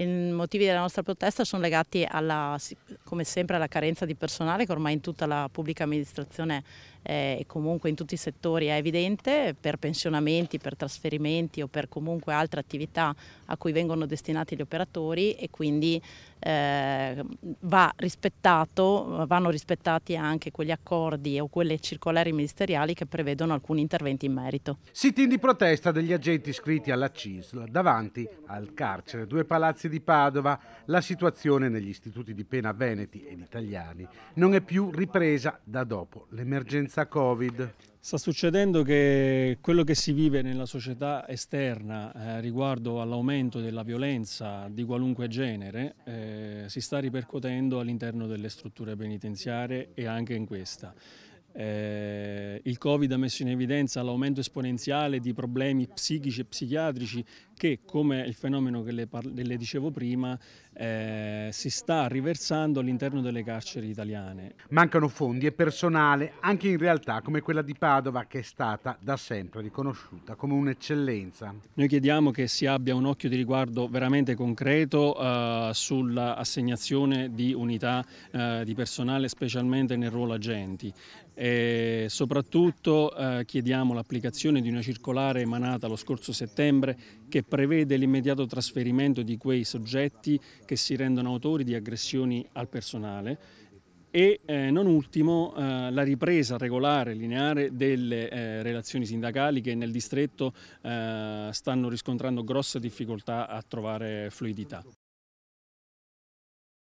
I motivi della nostra protesta sono legati alla, come sempre alla carenza di personale che ormai in tutta la pubblica amministrazione e comunque in tutti i settori è evidente per pensionamenti, per trasferimenti o per comunque altre attività a cui vengono destinati gli operatori e quindi eh, va vanno rispettati anche quegli accordi o quelle circolari ministeriali che prevedono alcuni interventi in merito. Sit-in di protesta degli agenti iscritti alla CISL davanti al carcere Due Palazzi di Padova. La situazione negli istituti di pena veneti ed italiani non è più ripresa da dopo l'emergenza Covid. Sta succedendo che quello che si vive nella società esterna eh, riguardo all'aumento della violenza di qualunque genere eh, si sta ripercuotendo all'interno delle strutture penitenziarie e anche in questa. Eh, il Covid ha messo in evidenza l'aumento esponenziale di problemi psichici e psichiatrici che, come il fenomeno che le, le dicevo prima, eh, si sta riversando all'interno delle carceri italiane. Mancano fondi e personale anche in realtà come quella di Padova che è stata da sempre riconosciuta come un'eccellenza. Noi chiediamo che si abbia un occhio di riguardo veramente concreto eh, sull'assegnazione di unità eh, di personale specialmente nel ruolo agenti e soprattutto eh, chiediamo l'applicazione di una circolare emanata lo scorso settembre che prevede l'immediato trasferimento di quei soggetti che si rendono autori di aggressioni al personale e eh, non ultimo eh, la ripresa regolare, lineare delle eh, relazioni sindacali che nel distretto eh, stanno riscontrando grosse difficoltà a trovare fluidità.